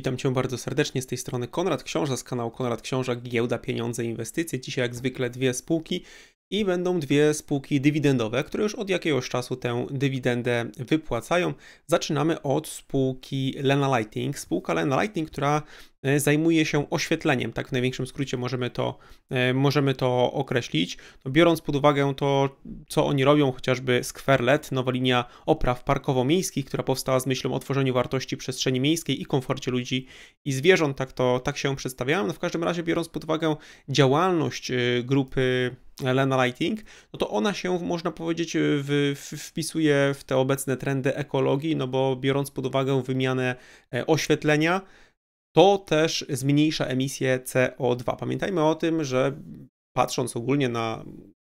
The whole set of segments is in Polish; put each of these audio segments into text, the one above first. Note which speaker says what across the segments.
Speaker 1: Witam Cię bardzo serdecznie z tej strony Konrad Książa z kanału Konrad Książa Giełda Pieniądze Inwestycje. Dzisiaj jak zwykle dwie spółki i będą dwie spółki dywidendowe, które już od jakiegoś czasu tę dywidendę wypłacają. Zaczynamy od spółki Lena Lighting. Spółka Lena Lighting, która E, zajmuje się oświetleniem, tak w największym skrócie możemy to, e, możemy to określić. No, biorąc pod uwagę to, co oni robią, chociażby Squarelet, nowa linia opraw parkowo-miejskich, która powstała z myślą o tworzeniu wartości przestrzeni miejskiej i komforcie ludzi i zwierząt, tak to tak się przedstawiają. No, w każdym razie, biorąc pod uwagę działalność e, grupy Lena Lighting, no to ona się, można powiedzieć, w, w, wpisuje w te obecne trendy ekologii, no bo biorąc pod uwagę wymianę oświetlenia, to też zmniejsza emisję CO2. Pamiętajmy o tym, że patrząc ogólnie na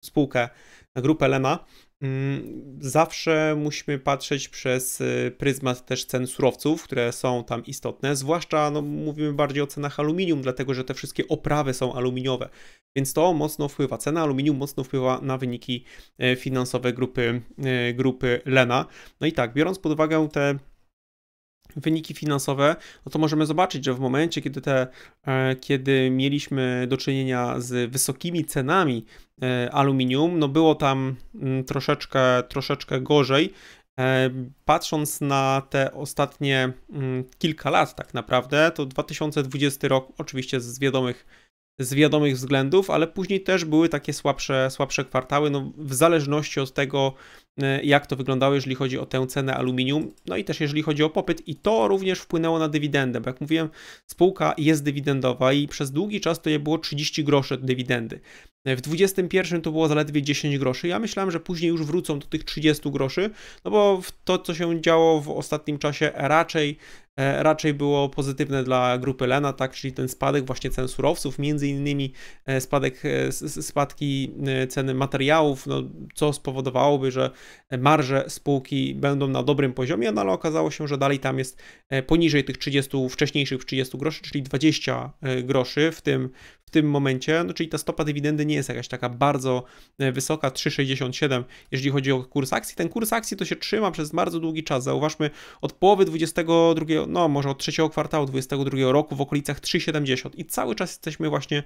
Speaker 1: spółkę, na grupę Lema, mm, zawsze musimy patrzeć przez y, pryzmat też cen surowców, które są tam istotne, zwłaszcza no, mówimy bardziej o cenach aluminium, dlatego że te wszystkie oprawy są aluminiowe, więc to mocno wpływa, cena aluminium mocno wpływa na wyniki y, finansowe grupy, y, grupy Lena. No i tak, biorąc pod uwagę te wyniki finansowe, no to możemy zobaczyć, że w momencie, kiedy, te, e, kiedy mieliśmy do czynienia z wysokimi cenami e, aluminium, no było tam mm, troszeczkę, troszeczkę gorzej. E, patrząc na te ostatnie mm, kilka lat, tak naprawdę, to 2020 rok, oczywiście z wiadomych z wiadomych względów, ale później też były takie słabsze, słabsze kwartały, no w zależności od tego, e, jak to wyglądało, jeżeli chodzi o tę cenę aluminium, no i też jeżeli chodzi o popyt, i to również wpłynęło na dywidendę, bo jak mówiłem, spółka jest dywidendowa i przez długi czas to je było 30 groszy od dywidendy. E, w 21 to było zaledwie 10 groszy. Ja myślałem, że później już wrócą do tych 30 groszy, no bo to, co się działo w ostatnim czasie, raczej E, raczej było pozytywne dla grupy Lena, tak, czyli ten spadek właśnie cen surowców, między innymi e, spadek, e, spadki ceny materiałów, no, co spowodowałoby, że marże spółki będą na dobrym poziomie, no ale okazało się, że dalej tam jest poniżej tych 30, wcześniejszych 30 groszy, czyli 20 groszy w tym, w tym momencie, no czyli ta stopa dywidendy nie jest jakaś taka bardzo wysoka, 3,67 jeżeli chodzi o kurs akcji. Ten kurs akcji to się trzyma przez bardzo długi czas, zauważmy od połowy 22 drugiego, no może od trzeciego kwartału 2022 roku w okolicach 3,70 i cały czas jesteśmy właśnie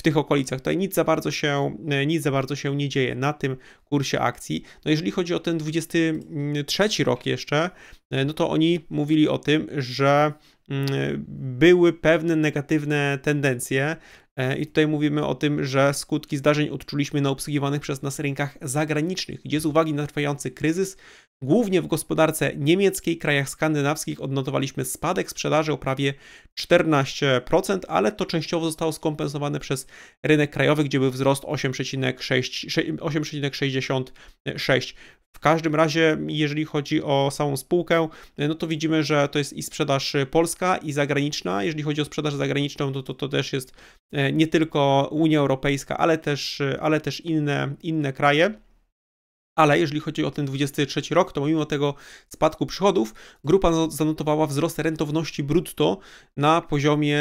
Speaker 1: w tych okolicach. Tutaj nic za bardzo się, e, nic za bardzo się nie dzieje na tym kursie akcji. No jeżeli chodzi o ten 23 rok jeszcze, e, no to oni mówili o tym, że mm, były pewne negatywne tendencje, e, i tutaj mówimy o tym, że skutki zdarzeń odczuliśmy na obsługiwanych przez nas rynkach zagranicznych, gdzie z uwagi na trwający kryzys Głównie w gospodarce niemieckiej, krajach skandynawskich odnotowaliśmy spadek sprzedaży o prawie 14%, ale to częściowo zostało skompensowane przez rynek krajowy, gdzie był wzrost 8,66%. W każdym razie, jeżeli chodzi o samą spółkę, no to widzimy, że to jest i sprzedaż polska, i zagraniczna. Jeżeli chodzi o sprzedaż zagraniczną, to no to, to też jest e, nie tylko Unia Europejska, ale też, e, ale też inne, inne kraje ale jeżeli chodzi o ten 23 rok, to pomimo tego spadku przychodów, grupa no, zanotowała wzrost rentowności brutto na poziomie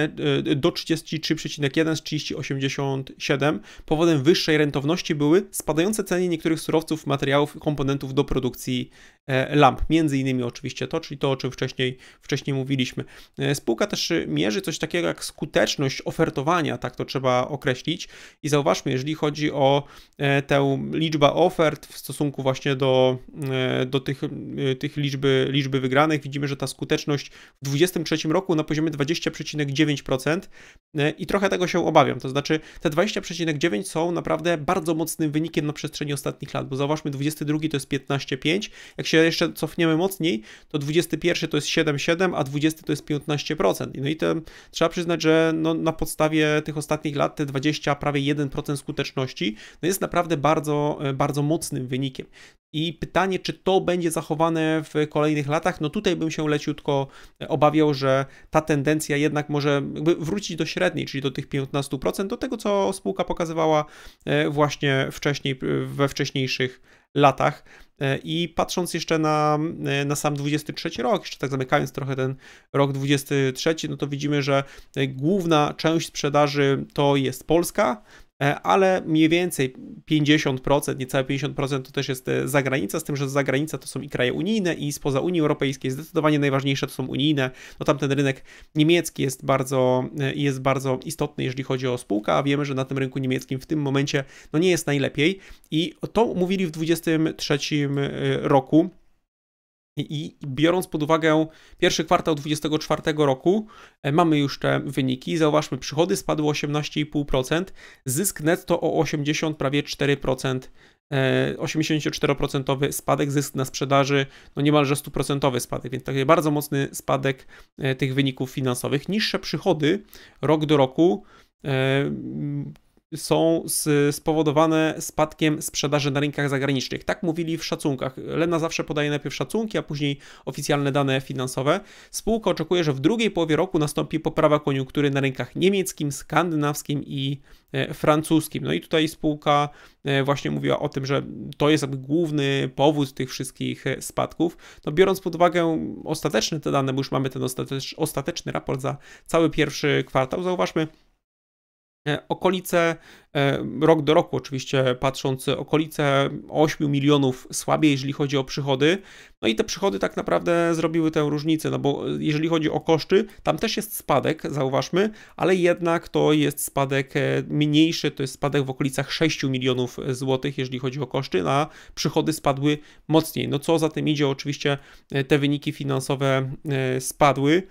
Speaker 1: e, do 33,1 z 30,87. Powodem wyższej rentowności były spadające ceny niektórych surowców, materiałów i komponentów do produkcji E, lamp. Między innymi oczywiście to, czyli to, o czym wcześniej, wcześniej mówiliśmy. E, spółka też mierzy coś takiego jak skuteczność ofertowania, tak to trzeba określić. I zauważmy, jeżeli chodzi o e, tę liczbę ofert w stosunku właśnie do, do tych, tych liczby, liczby wygranych, widzimy, że ta skuteczność w 2023 roku na poziomie 20,9% i trochę tego się obawiam. To znaczy te 20,9 są naprawdę bardzo mocnym wynikiem na przestrzeni ostatnich lat, bo zauważmy 22 to jest 15,5, jak się się jeszcze cofniemy mocniej, to 21 to jest 7,7, a 20 to jest 15%. No i to trzeba przyznać, że no, na podstawie tych ostatnich lat te 20, prawie 1% skuteczności no jest naprawdę bardzo, e, bardzo mocnym wynikiem. I pytanie, czy to będzie zachowane w kolejnych latach, no tutaj bym się leciutko e, obawiał, że ta tendencja jednak może wrócić do średniej, czyli do tych 15%, do tego, co spółka pokazywała e, właśnie wcześniej, we wcześniejszych latach. E, I patrząc jeszcze na, e, na sam 23 rok, jeszcze tak zamykając trochę ten rok 23, no to widzimy, że e, główna część sprzedaży to jest Polska, E, ale mniej więcej 50%, niecałe 50% to też jest e, zagranica, z tym, że zagranica to są i kraje unijne i spoza Unii Europejskiej zdecydowanie najważniejsze to są unijne, no tamten rynek niemiecki jest bardzo, e, jest bardzo istotny, jeżeli chodzi o spółkę, a wiemy, że na tym rynku niemieckim w tym momencie no nie jest najlepiej i to mówili w 2023 roku, i, biorąc pod uwagę pierwszy kwartał 2024 roku, e, mamy już te wyniki. Zauważmy, przychody spadły 18,5%, zysk netto o 80, prawie 4%. 84% e, spadek, zysk na sprzedaży, no niemalże 100% spadek, więc taki bardzo mocny spadek e, tych wyników finansowych. Niższe przychody rok do roku są spowodowane spadkiem sprzedaży na rynkach zagranicznych. Tak mówili w szacunkach. Lena zawsze podaje najpierw szacunki, a później oficjalne dane finansowe. Spółka oczekuje, że w drugiej połowie roku nastąpi poprawa koniunktury na rynkach niemieckim, skandynawskim i e, francuskim. No i tutaj spółka e, właśnie mówiła o tym, że to jest główny powód tych wszystkich e, spadków. No biorąc pod uwagę ostateczne te dane, bo już mamy ten ostateczny raport za cały pierwszy kwartał, zauważmy, E, okolice E, rok do roku oczywiście patrząc okolice 8 milionów słabiej, jeżeli chodzi o przychody. No i te przychody tak naprawdę zrobiły tę różnicę, no bo jeżeli chodzi o koszty, tam też jest spadek, zauważmy, ale jednak to jest spadek e, mniejszy, to jest spadek w okolicach 6 milionów złotych, jeżeli chodzi o koszty, no a przychody spadły mocniej. No co za tym idzie, oczywiście e, te wyniki finansowe spadły,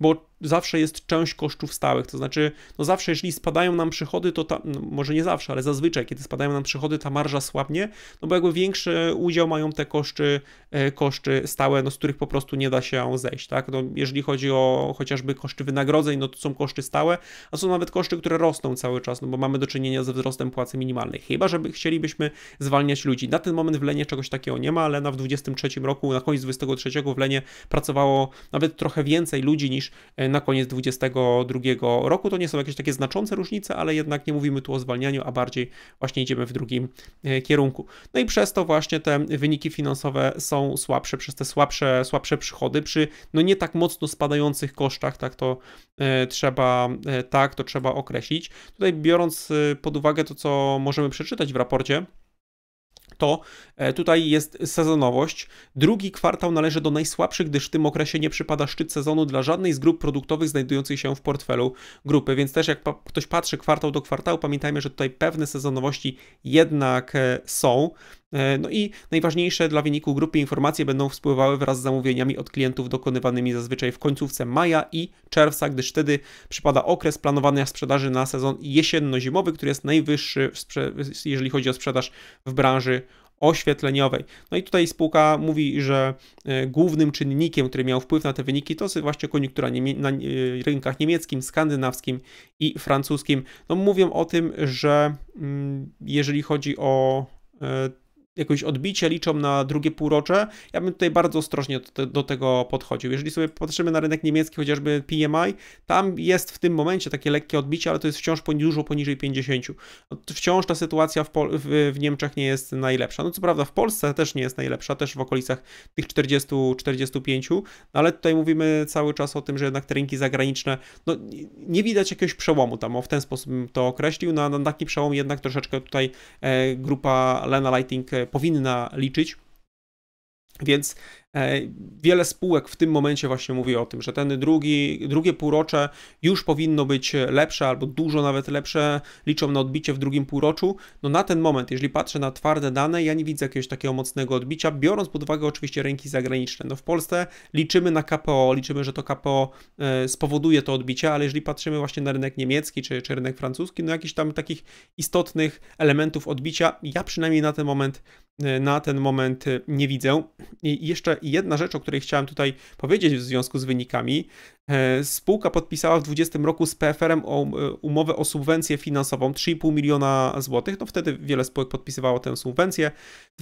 Speaker 1: bo zawsze jest część kosztów stałych, to znaczy, no zawsze jeżeli spadają nam przychody, to tam, no może nie zawsze, ale zazwyczaj, kiedy spadają nam przychody, ta marża słabnie, no bo jakby większy udział mają te koszty, e, koszty stałe, no z których po prostu nie da się zejść, tak? No, jeżeli chodzi o chociażby koszty wynagrodzeń, no to są koszty stałe, a są nawet koszty, które rosną cały czas, no bo mamy do czynienia ze wzrostem płacy minimalnej, chyba żeby chcielibyśmy zwalniać ludzi. Na ten moment w Lenie czegoś takiego nie ma, ale na w 23 roku, na koniec 23 w Lenie pracowało nawet trochę więcej ludzi niż e, na koniec 22 roku. To nie są jakieś takie znaczące różnice, ale jednak nie mówimy tu o zwalnianiu, a bardziej właśnie idziemy w drugim e, kierunku. No i przez to właśnie te wyniki finansowe są słabsze, przez te słabsze, słabsze przychody przy no nie tak mocno spadających kosztach, tak to e, trzeba, e, tak to trzeba określić. Tutaj biorąc pod uwagę to, co możemy przeczytać w raporcie, to e, tutaj jest sezonowość. Drugi kwartał należy do najsłabszych, gdyż w tym okresie nie przypada szczyt sezonu dla żadnej z grup produktowych znajdujących się w portfelu grupy, więc też jak ktoś patrzy kwartał do kwartału, pamiętajmy, że tutaj pewne sezonowości jednak e, są. E, no i najważniejsze dla wyniku grupy informacje będą wpływały wraz z zamówieniami od klientów dokonywanymi zazwyczaj w końcówce maja i czerwca, gdyż wtedy przypada okres planowania sprzedaży na sezon jesienno-zimowy, który jest najwyższy, jeżeli chodzi o sprzedaż w branży oświetleniowej. No i tutaj spółka mówi, że e, głównym czynnikiem, który miał wpływ na te wyniki, to właśnie koniunktura na e, rynkach niemieckim, skandynawskim i francuskim. No mówią o tym, że mm, jeżeli chodzi o jakoś odbicie liczą na drugie półrocze, ja bym tutaj bardzo ostrożnie do, do, tego podchodził. Jeżeli sobie patrzymy na rynek niemiecki, chociażby PMI, tam jest w tym momencie takie lekkie odbicie, ale to jest wciąż poni dużo poniżej 50. No, wciąż ta sytuacja w, w, w, Niemczech nie jest najlepsza. No co prawda w Polsce też nie jest najlepsza, też w okolicach tych 40-45, no ale tutaj mówimy cały czas o tym, że jednak te rynki zagraniczne, no nie widać jakiegoś przełomu tam, o w ten sposób bym to określił, na, na taki przełom jednak troszeczkę tutaj e, grupa Lena Lighting e, powinna liczyć. Więc E, wiele spółek w tym momencie właśnie mówi o tym, że ten drugi, drugie półrocze już powinno być lepsze albo dużo nawet lepsze, liczą na odbicie w drugim półroczu. No na ten moment, jeżeli patrzę na twarde dane, ja nie widzę jakiegoś takiego mocnego odbicia, biorąc pod uwagę oczywiście rynki zagraniczne. No w Polsce liczymy na KPO, liczymy, że to KPO e, spowoduje to odbicie, ale jeżeli patrzymy właśnie na rynek niemiecki czy, czy rynek francuski, no jakichś tam takich istotnych elementów odbicia, ja przynajmniej na ten moment e, na ten moment nie widzę. I jeszcze i jedna rzecz, o której chciałem tutaj powiedzieć w związku z wynikami, e, spółka podpisała w 2020 roku z PFR-em e, umowę o subwencję finansową 3,5 miliona złotych. No wtedy wiele spółek podpisywało tę subwencję.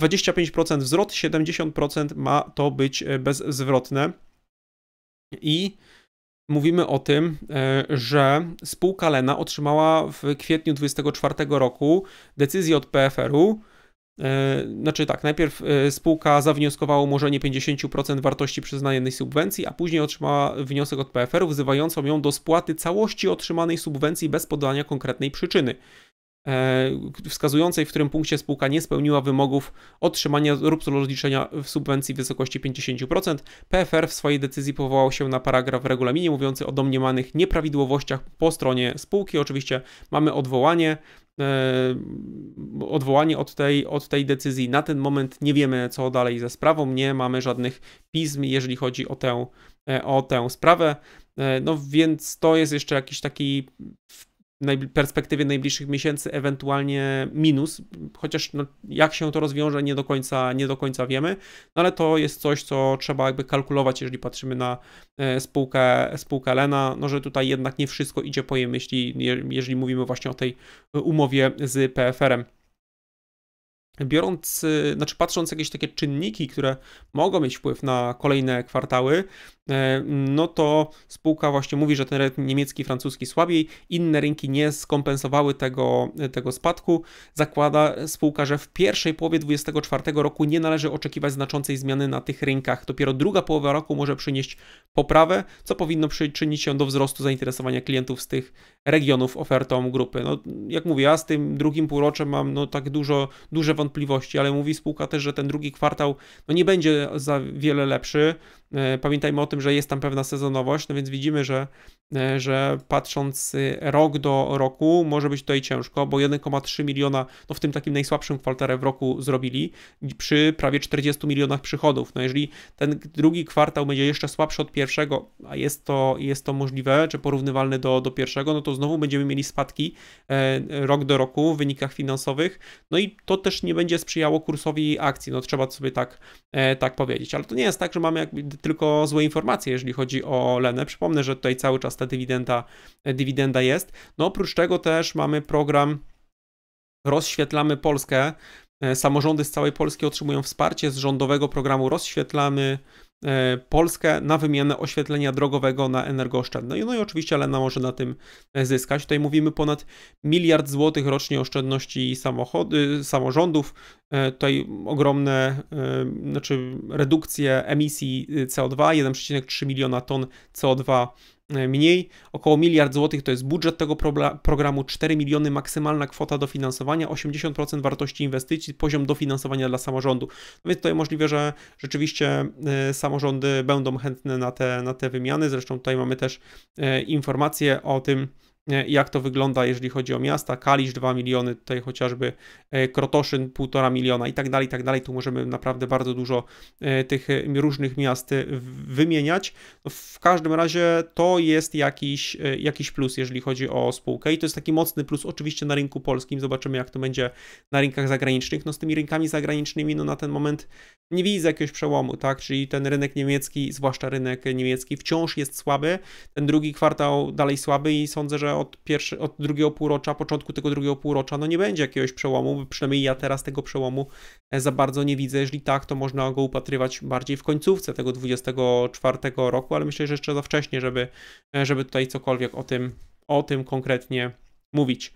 Speaker 1: 25% wzrost, 70% ma to być e, bezzwrotne. I mówimy o tym, że spółka Lena otrzymała w kwietniu 2024 roku decyzję od PFR-u E, znaczy tak, najpierw e, spółka zawnioskowała umorzenie 50% wartości przyznanej subwencji, a później otrzymała wniosek od PFR-u wzywającą ją do spłaty całości otrzymanej subwencji bez podania konkretnej przyczyny. E, wskazującej, w którym punkcie spółka nie spełniła wymogów otrzymania lub rozliczenia w subwencji w wysokości 50%, PFR w swojej decyzji powołał się na paragraf w regulaminie mówiący o domniemanych nieprawidłowościach po stronie spółki. Oczywiście mamy odwołanie, e, odwołanie od tej, od tej decyzji. Na ten moment nie wiemy, co dalej ze sprawą. Nie mamy żadnych pism, jeżeli chodzi o tę, e, o tę sprawę. No więc to jest jeszcze jakiś taki perspektywie najbliższych miesięcy ewentualnie minus, chociaż no, jak się to rozwiąże, nie do końca, nie do końca wiemy, no ale to jest coś, co trzeba jakby kalkulować, jeżeli patrzymy na e, spółkę, spółkę Lena, no że tutaj jednak nie wszystko idzie po jej myśli, jeżeli mówimy właśnie o tej e, umowie z PFR-em biorąc, y, znaczy patrząc jakieś takie czynniki, które mogą mieć wpływ na kolejne kwartały, e, no to spółka właśnie mówi, że ten rynek niemiecki, francuski słabiej, inne rynki nie skompensowały tego, e, tego spadku. Zakłada spółka, że w pierwszej połowie 2024 roku nie należy oczekiwać znaczącej zmiany na tych rynkach. Dopiero druga połowa roku może przynieść poprawę, co powinno przyczynić się do wzrostu zainteresowania klientów z tych regionów ofertą grupy. No, jak mówię, ja z tym drugim półroczem mam no, tak dużo, duże wątpliwości, wątpliwości, ale mówi spółka też, że ten drugi kwartał no nie będzie za wiele lepszy. E, pamiętajmy o tym, że jest tam pewna sezonowość, no więc widzimy, że, e, że patrząc y, rok do roku może być tutaj ciężko, bo 1,3 miliona no w tym takim najsłabszym kwartale w roku zrobili przy prawie 40 milionach przychodów. No jeżeli ten drugi kwartał będzie jeszcze słabszy od pierwszego, a jest to, jest to możliwe, czy porównywalny do, do pierwszego, no to znowu będziemy mieli spadki e, rok do roku w wynikach finansowych, no i to też nie będzie sprzyjało kursowi akcji, no trzeba sobie tak, tak powiedzieć. Ale to nie jest tak, że mamy jakby tylko złe informacje, jeżeli chodzi o Lenę. Przypomnę, że tutaj cały czas ta dywidenda, e, dywidenda jest. No oprócz tego też mamy program Rozświetlamy Polskę. E, samorządy z całej Polski otrzymują wsparcie z rządowego programu Rozświetlamy E, Polskę na wymianę oświetlenia drogowego na energooszczędne. No, no i oczywiście Elena może na tym e, zyskać. Tutaj mówimy ponad miliard złotych rocznie oszczędności samochody, samorządów. E, tutaj ogromne znaczy redukcje emisji CO2, 1,3 miliona ton CO2 E, mniej. Około miliard złotych to jest budżet tego programu, 4 miliony maksymalna kwota dofinansowania, 80% wartości inwestycji, poziom dofinansowania dla samorządu. No więc tutaj możliwe, że rzeczywiście e, samorządy będą chętne na te, na te wymiany. Zresztą tutaj mamy też e, informacje o tym, jak to wygląda, jeżeli chodzi o miasta. Kalisz 2 miliony, tutaj chociażby e, Krotoszyn 1,5 miliona i tak dalej, i tak dalej. Tu możemy naprawdę bardzo dużo e, tych różnych miast e, wymieniać. No, w każdym razie to jest jakiś, jakiś plus, jeżeli chodzi o spółkę i to jest taki mocny plus oczywiście na rynku polskim. Zobaczymy, jak to będzie na rynkach zagranicznych. No z tymi rynkami zagranicznymi, no na ten moment nie widzę jakiegoś przełomu, tak? Czyli ten rynek niemiecki, zwłaszcza rynek niemiecki, wciąż jest słaby. Ten drugi kwartał dalej słaby i sądzę, że od, pierwszy, od drugiego półrocza, początku tego drugiego półrocza, no nie będzie jakiegoś przełomu. Przynajmniej ja teraz tego przełomu e, za bardzo nie widzę. Jeżeli tak, to można go upatrywać bardziej w końcówce tego 24 roku, ale myślę, że jeszcze za wcześnie, żeby, e, żeby tutaj cokolwiek o tym, o tym konkretnie mówić.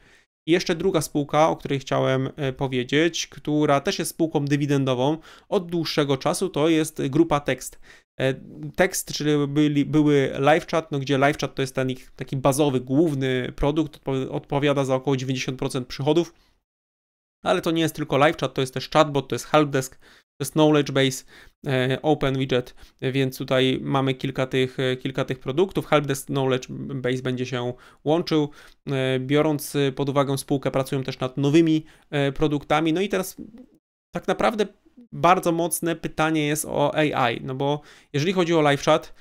Speaker 1: I jeszcze druga spółka, o której chciałem e, powiedzieć, która też jest spółką dywidendową od dłuższego czasu, to jest grupa Text. E, Tekst, czyli byli, były LiveChat, no gdzie LiveChat to jest ten ich taki bazowy, główny produkt, odpowiada za około 90% przychodów no, ale to nie jest tylko live chat, to jest też chatbot, to jest helpdesk, to jest knowledge base, e, Open Widget, więc tutaj mamy kilka tych, e, kilka tych produktów. Helpdesk Knowledge Base będzie się łączył. E, biorąc pod uwagę spółkę, pracują też nad nowymi produktami. No i teraz tak naprawdę bardzo mocne pytanie jest o AI, no bo jeżeli chodzi o live chat,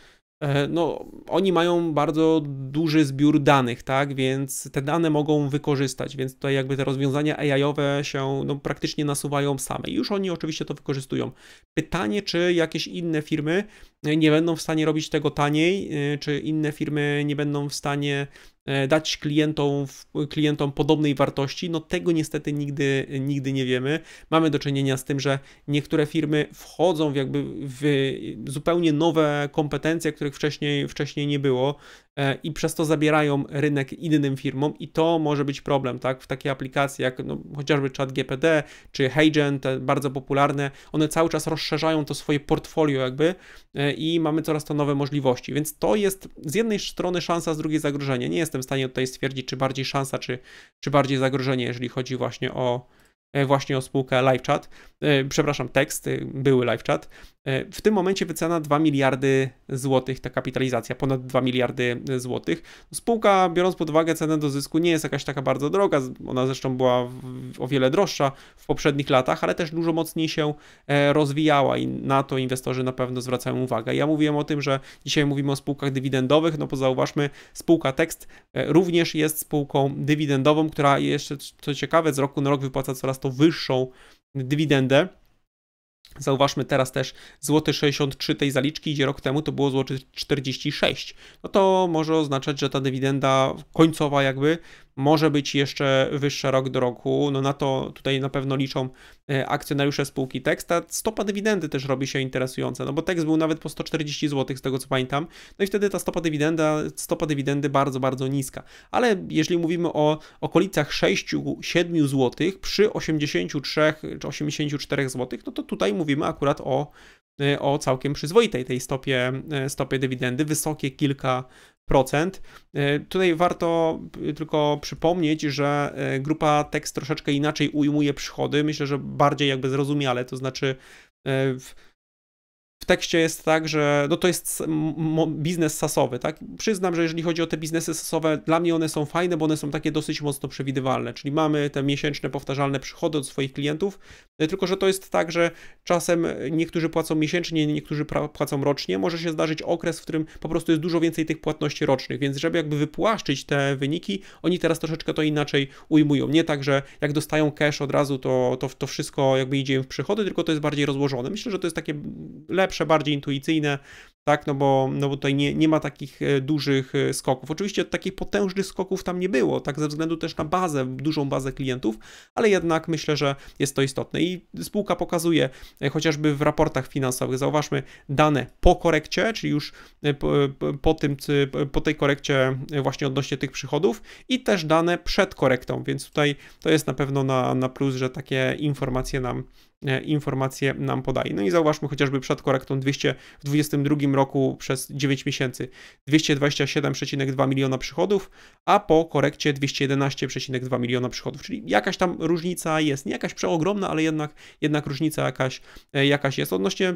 Speaker 1: E, no, oni mają bardzo duży zbiór danych, tak, więc te dane mogą wykorzystać, więc tutaj jakby te rozwiązania AI-owe się no, praktycznie nasuwają same. Już oni oczywiście to wykorzystują. Pytanie, czy jakieś inne firmy e, nie będą w stanie robić tego taniej, e, czy inne firmy nie będą w stanie E, dać klientom, klientom podobnej wartości, no tego niestety nigdy, nigdy nie wiemy. Mamy do czynienia z tym, że niektóre firmy wchodzą w jakby w zupełnie nowe kompetencje, których wcześniej, wcześniej nie było. E, i przez to zabierają rynek innym firmom i to może być problem, tak? W takie aplikacje jak no, chociażby ChatGPT czy HeyGen, te bardzo popularne, one cały czas rozszerzają to swoje portfolio jakby e, i mamy coraz to nowe możliwości, więc to jest z jednej strony szansa, z drugiej zagrożenie. Nie jestem w stanie tutaj stwierdzić, czy bardziej szansa, czy, czy bardziej zagrożenie, jeżeli chodzi właśnie o, e, właśnie o spółkę LiveChat, przepraszam, tekst, były LiveChat. E, w tym momencie wycena 2 miliardy złotych, ta kapitalizacja, ponad 2 miliardy e, złotych. No, spółka, biorąc pod uwagę cenę do zysku, nie jest jakaś taka bardzo droga, ona zresztą była o wiele droższa w poprzednich latach, ale też dużo mocniej się e, rozwijała i na to inwestorzy na pewno zwracają uwagę. Ja mówiłem o tym, że dzisiaj mówimy o spółkach dywidendowych, no bo zauważmy, spółka Tekst również jest spółką dywidendową, która jeszcze, co ciekawe, z roku na rok wypłaca coraz to wyższą dywidendę. Zauważmy teraz też złoty 63 tej zaliczki, gdzie rok temu to było złoty 46. No to może oznaczać, że ta dywidenda końcowa jakby może być jeszcze wyższa rok do roku. No na to tutaj na pewno liczą e, akcjonariusze spółki Tekst. Ta stopa dywidendy też robi się interesująca, no bo Text był nawet po 140 zł, z tego co pamiętam. No i wtedy ta stopa dywidenda, stopa dywidendy bardzo, bardzo niska. Ale jeżeli mówimy o okolicach 6-7 zł przy 83 czy 84 zł, no to tutaj mówimy akurat o e, o całkiem przyzwoitej tej stopie, e, stopie dywidendy, wysokie kilka E, tutaj warto e, tylko przypomnieć, że e, grupa tekst troszeczkę inaczej ujmuje przychody. Myślę, że bardziej jakby zrozumiale, to znaczy w tekście jest tak, że no to jest biznes sasowy, tak? Przyznam, że jeżeli chodzi o te biznesy sasowe, dla mnie one są fajne, bo one są takie dosyć mocno przewidywalne, czyli mamy te miesięczne, powtarzalne przychody od swoich klientów, e, tylko że to jest tak, że czasem e, niektórzy płacą miesięcznie, niektórzy płacą rocznie, może się zdarzyć okres, w którym po prostu jest dużo więcej tych płatności rocznych, więc żeby jakby wypłaszczyć te wyniki, oni teraz troszeczkę to inaczej ujmują, nie tak, że jak dostają cash od razu, to, to, to wszystko jakby idzie im w przychody, tylko to jest bardziej rozłożone. Myślę, że to jest takie mm, lepsze lepsze, bardziej intuicyjne, tak, no bo, no bo tutaj nie, nie ma takich e, dużych e, skoków. Oczywiście takich potężnych skoków tam nie było, tak, ze względu też na bazę, dużą bazę klientów, ale jednak myślę, że jest to istotne i spółka pokazuje e, chociażby w raportach finansowych, zauważmy dane po korekcie, czyli już po, po tym, po tej korekcie właśnie odnośnie tych przychodów i też dane przed korektą, więc tutaj to jest na pewno na, na plus, że takie informacje nam E, informacje nam podaje. No i zauważmy chociażby przed korektą 200 w 2022 roku przez 9 miesięcy 227,2 miliona przychodów, a po korekcie 211,2 miliona przychodów, czyli jakaś tam różnica jest, nie jakaś przeogromna, ale jednak, jednak różnica jakaś, e, jakaś jest. Odnośnie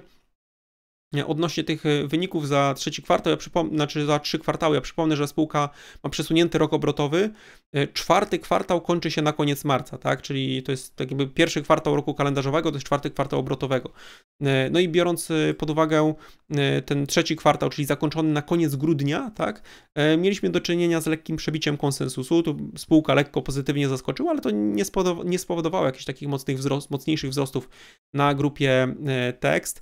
Speaker 1: Odnośnie tych e, wyników za trzeci kwartał, ja przypomnę, znaczy za trzy kwartały, ja przypomnę, że spółka ma przesunięty rok obrotowy. E, czwarty kwartał kończy się na koniec marca, tak? Czyli to jest tak jakby pierwszy kwartał roku kalendarzowego, to jest czwarty kwartał obrotowego. E, no i biorąc pod uwagę E, ten trzeci kwartał, czyli zakończony na koniec grudnia, tak, e, mieliśmy do czynienia z lekkim przebiciem konsensusu. Tu spółka lekko pozytywnie zaskoczyła, ale to nie, nie spowodowało jakichś takich mocnych wzrost, mocniejszych wzrostów na grupie e, tekst.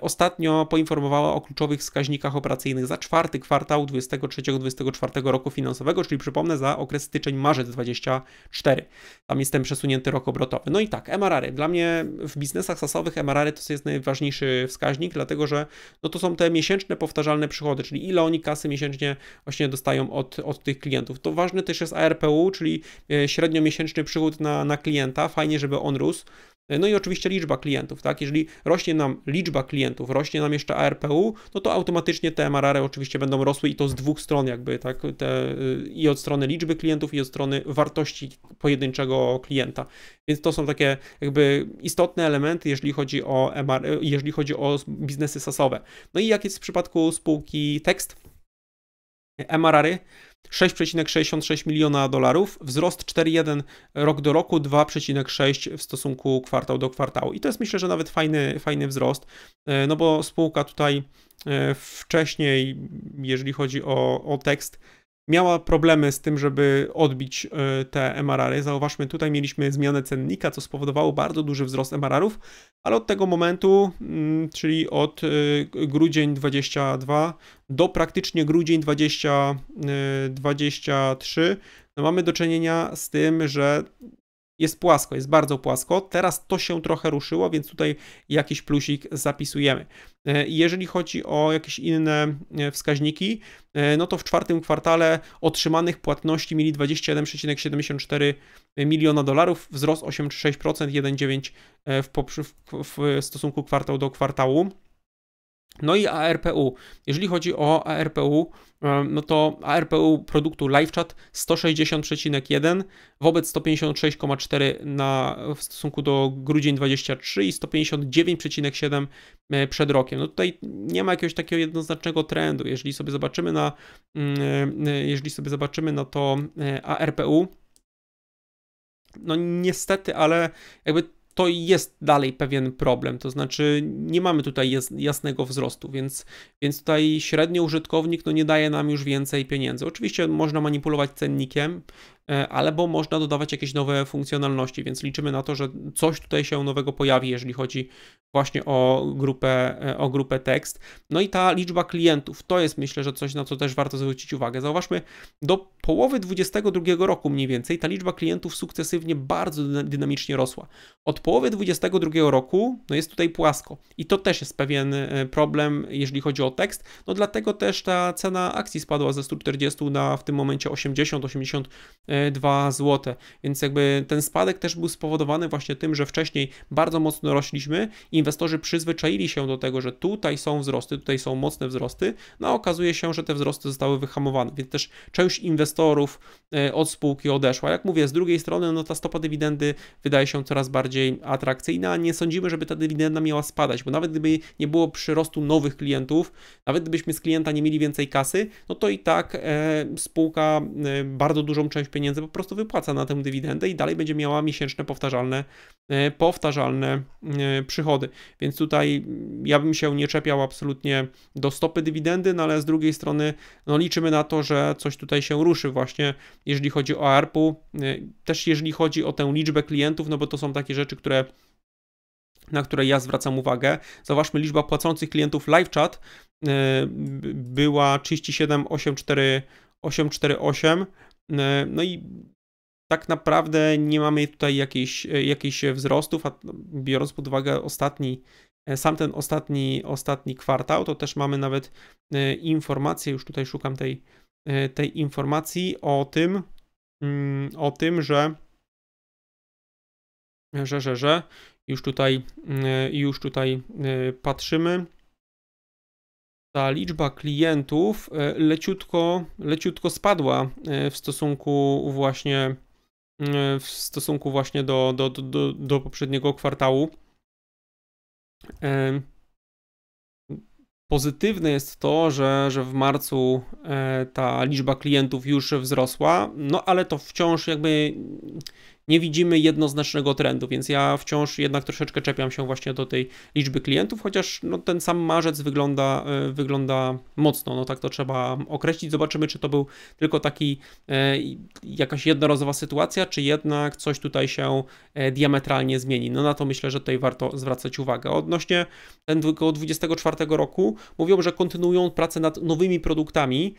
Speaker 1: Ostatnio poinformowała o kluczowych wskaźnikach operacyjnych za czwarty kwartał 2023-2024 roku finansowego, czyli przypomnę za okres styczeń-marzec 2024. Tam jest ten przesunięty rok obrotowy. No i tak, MRR. -y. Dla mnie w biznesach sasowych MRR -y to jest najważniejszy wskaźnik, dlatego że no to są te miesięczne, powtarzalne przychody, czyli ile oni kasy miesięcznie właśnie dostają od, od tych klientów. To ważne też jest ARPU, czyli e, średnio miesięczny przychód na, na klienta. Fajnie, żeby on rósł. No i oczywiście liczba klientów, tak? Jeżeli rośnie nam liczba klientów, rośnie nam jeszcze ARPU, no to automatycznie te MRR y oczywiście będą rosły i to z dwóch stron jakby, tak? Te, y, I od strony liczby klientów i od strony wartości pojedynczego klienta. Więc to są takie jakby istotne elementy, jeżeli chodzi o MR, jeżeli chodzi o biznesy sasowe. No i jak jest w przypadku spółki Text? mrr 6,66 miliona dolarów, wzrost 4,1 rok do roku, 2,6 w stosunku kwartał do kwartału. I to jest myślę, że nawet fajny, fajny wzrost, e, no bo spółka tutaj e, wcześniej, jeżeli chodzi o, o tekst, miała problemy z tym, żeby odbić e, te MRR-y. Zauważmy, tutaj mieliśmy zmianę cennika, co spowodowało bardzo duży wzrost MRR-ów, ale od tego momentu, mm, czyli od e, grudzień 22 do praktycznie grudzień 20, 23, e, no mamy do czynienia z tym, że jest płasko, jest bardzo płasko. Teraz to się trochę ruszyło, więc tutaj jakiś plusik zapisujemy. E, jeżeli chodzi o jakieś inne e, wskaźniki, e, no to w czwartym kwartale otrzymanych płatności mieli 21,74 miliona dolarów, wzrost 8,6%, 1,9% w, w, w stosunku kwartał do kwartału. No i ARPU. Jeżeli chodzi o ARPU, e, no to ARPU produktu LiveChat 160,1 wobec 156,4 na, w stosunku do grudzień 23 i 159,7 e, przed rokiem. No tutaj nie ma jakiegoś takiego jednoznacznego trendu. Jeżeli sobie zobaczymy na, mm, e, jeżeli sobie zobaczymy na to ARPU, no niestety, ale jakby to jest dalej pewien problem, to znaczy nie mamy tutaj jasnego wzrostu, więc, więc tutaj średni użytkownik no, nie daje nam już więcej pieniędzy. Oczywiście można manipulować cennikiem, E, albo można dodawać jakieś nowe funkcjonalności, więc liczymy na to, że coś tutaj się nowego pojawi, jeżeli chodzi właśnie o grupę, e, o grupę tekst. No i ta liczba klientów, to jest myślę, że coś, na co też warto zwrócić uwagę. Zauważmy, do połowy 2022 roku mniej więcej ta liczba klientów sukcesywnie bardzo dynamicznie rosła. Od połowy 2022 roku no jest tutaj płasko i to też jest pewien e, problem, jeżeli chodzi o tekst, no dlatego też ta cena akcji spadła ze 140 na w tym momencie 80-80 2 zł. Więc jakby ten spadek też był spowodowany właśnie tym, że wcześniej bardzo mocno rośliśmy, inwestorzy przyzwyczaili się do tego, że tutaj są wzrosty, tutaj są mocne wzrosty, no a okazuje się, że te wzrosty zostały wyhamowane, więc też część inwestorów e, od spółki odeszła. Jak mówię, z drugiej strony, no ta stopa dywidendy wydaje się coraz bardziej atrakcyjna, nie sądzimy, żeby ta dywidenda miała spadać, bo nawet gdyby nie było przyrostu nowych klientów, nawet gdybyśmy z klienta nie mieli więcej kasy, no to i tak e, spółka e, bardzo dużą część pieniędzy pieniędzy po prostu wypłaca na tę dywidendę i dalej będzie miała miesięczne, powtarzalne, e, powtarzalne e, przychody. Więc tutaj mm, ja bym się nie czepiał absolutnie do stopy dywidendy, no ale z drugiej strony no liczymy na to, że coś tutaj się ruszy właśnie, jeżeli chodzi o ARP-u, e, też jeżeli chodzi o tę liczbę klientów, no bo to są takie rzeczy, które na które ja zwracam uwagę. Zauważmy, liczba płacących klientów live chat była 37848. 848 E, no i tak naprawdę nie mamy tutaj jakichś, e, jakichś wzrostów, a biorąc pod uwagę ostatni, e, sam ten ostatni, ostatni kwartał, to też mamy nawet informację, już tutaj szukam tej, tej informacji o tym, mm, o tym, że że, że, że już tutaj, mm, już tutaj patrzymy ta liczba klientów e, leciutko, leciutko spadła e, w stosunku właśnie e, w stosunku właśnie do, do, do, do poprzedniego kwartału. Pozytywne jest to, że, że w marcu ta liczba klientów już wzrosła, no ale to wciąż jakby nie widzimy jednoznacznego trendu, więc ja wciąż jednak troszeczkę czepiam się właśnie do tej liczby klientów, chociaż no, ten sam marzec wygląda, e, wygląda mocno, no tak to trzeba określić. Zobaczymy, czy to był tylko taki e, jakaś jednorazowa sytuacja, czy jednak coś tutaj się e, diametralnie zmieni. No na to myślę, że tutaj warto zwracać uwagę. Odnośnie ten 24 roku mówią, że kontynuują pracę nad nowymi produktami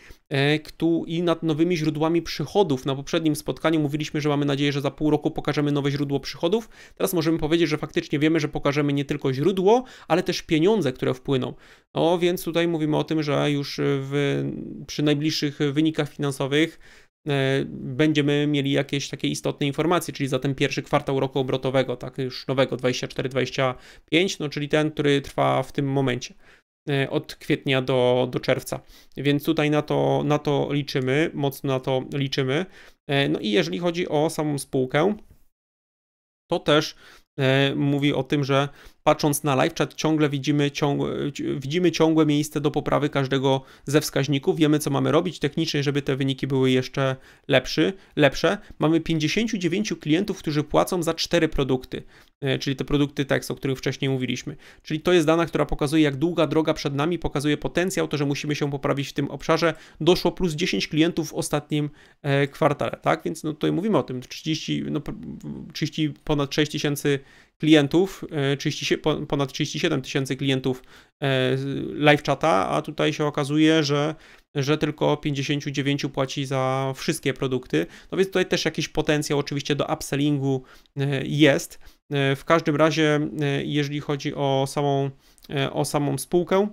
Speaker 1: i nad nowymi źródłami przychodów. Na poprzednim spotkaniu mówiliśmy, że mamy nadzieję, że za pół roku roku pokażemy nowe źródło przychodów. Teraz możemy powiedzieć, że faktycznie wiemy, że pokażemy nie tylko źródło, ale też pieniądze, które wpłyną. No więc tutaj mówimy o tym, że już w, przy najbliższych wynikach finansowych e, będziemy mieli jakieś takie istotne informacje, czyli za ten pierwszy kwartał roku obrotowego, tak już nowego 24-25, no czyli ten, który trwa w tym momencie. E, od kwietnia do, do czerwca. Więc tutaj na to, na to liczymy, mocno na to liczymy. E, no i jeżeli chodzi o samą spółkę, to też e, mówi o tym, że patrząc na live chat ciągle widzimy, ciąg, widzimy ciągłe miejsce do poprawy każdego ze wskaźników, wiemy co mamy robić technicznie, żeby te wyniki były jeszcze lepszy, lepsze. Mamy 59 klientów, którzy płacą za 4 produkty. E, czyli te produkty tekst, o których wcześniej mówiliśmy. Czyli to jest dana, która pokazuje, jak długa droga przed nami, pokazuje potencjał, to, że musimy się poprawić w tym obszarze. Doszło plus 10 klientów w ostatnim e, kwartale, tak? Więc no, tutaj mówimy o tym, 30, no, 30 ponad 6 tysięcy klientów, e, ponad 37 tysięcy klientów e, live chata, a tutaj się okazuje, że, że tylko 59 płaci za wszystkie produkty. No więc tutaj też jakiś potencjał oczywiście do upsellingu e, jest. W każdym razie, jeżeli chodzi o samą, o samą spółkę,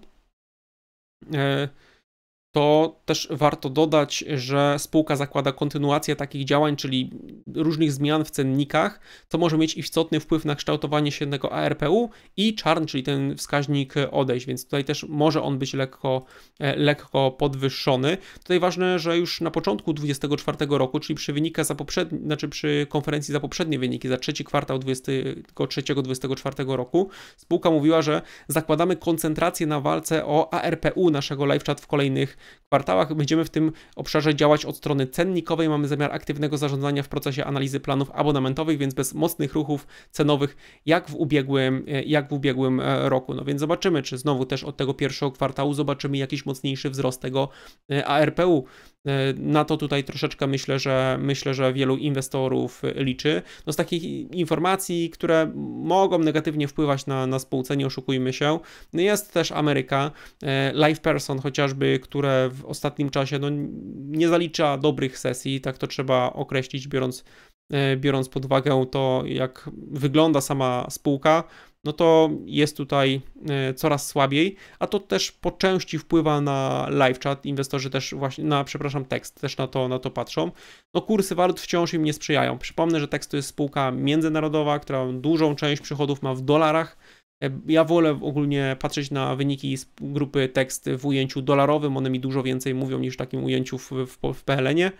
Speaker 1: to też warto dodać, że spółka zakłada kontynuację takich działań, czyli różnych zmian w cennikach, co może mieć istotny wpływ na kształtowanie się tego ARPU i czarn, czyli ten wskaźnik odejść, więc tutaj też może on być lekko, e, lekko podwyższony. Tutaj ważne, że już na początku 2024 roku, czyli przy wynikach za poprzedni, znaczy przy konferencji za poprzednie wyniki, za trzeci kwartał 2023-2024 roku, spółka mówiła, że zakładamy koncentrację na walce o ARPU naszego live chat w kolejnych kwartałach. Będziemy w tym obszarze działać od strony cennikowej. Mamy zamiar aktywnego zarządzania w procesie analizy planów abonamentowych, więc bez mocnych ruchów cenowych jak w ubiegłym, e, jak w ubiegłym e, roku. No więc zobaczymy, czy znowu też od tego pierwszego kwartału zobaczymy jakiś mocniejszy wzrost tego e, ARPU. E, na to tutaj troszeczkę myślę, że myślę, że wielu inwestorów liczy. No z takich informacji, które mogą negatywnie wpływać na, na spółce, nie oszukujmy się, no, jest też Ameryka, e, Live Person chociażby, które w ostatnim czasie no, nie zalicza dobrych sesji, tak to trzeba określić, biorąc e, biorąc pod uwagę to, jak wygląda sama spółka, no to jest tutaj e, coraz słabiej, a to też po części wpływa na live chat. Inwestorzy też właśnie, na, przepraszam, tekst też na to, na to patrzą. No kursy walut wciąż im nie sprzyjają. Przypomnę, że tekst to jest spółka międzynarodowa, która dużą część przychodów ma w dolarach. E, ja wolę ogólnie patrzeć na wyniki z grupy tekst w ujęciu dolarowym, one mi dużo więcej mówią niż w takim ujęciu w, w, w PLN-ie.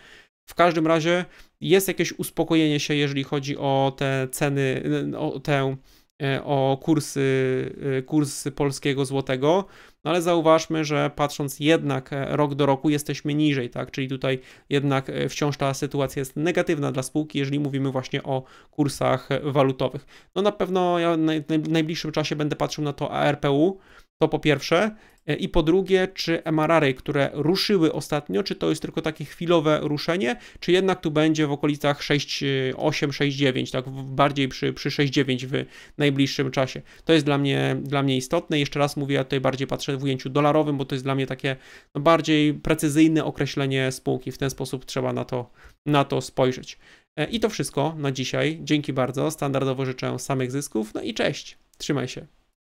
Speaker 1: W każdym razie jest jakieś uspokojenie się, jeżeli chodzi o te ceny, e, o tę E, o kursy, e, kursy polskiego złotego, no ale zauważmy, że patrząc jednak e, rok do roku jesteśmy niżej, tak? Czyli tutaj jednak wciąż ta sytuacja jest negatywna dla spółki, jeżeli mówimy właśnie o kursach walutowych. No na pewno ja w najbliższym czasie będę patrzył na to ARPU, to po pierwsze. E, I po drugie, czy mrr które ruszyły ostatnio, czy to jest tylko takie chwilowe ruszenie, czy jednak tu będzie w okolicach 6,8, 6,9, e, tak bardziej przy, przy 6,9 w najbliższym czasie. To jest dla mnie, dla mnie istotne. Jeszcze raz mówię, ja tutaj bardziej patrzę w ujęciu dolarowym, bo to jest dla mnie takie no, bardziej precyzyjne określenie spółki. W ten sposób trzeba na to, na to spojrzeć. E, I to wszystko na dzisiaj. Dzięki bardzo. Standardowo życzę samych zysków. No i cześć. Trzymaj się.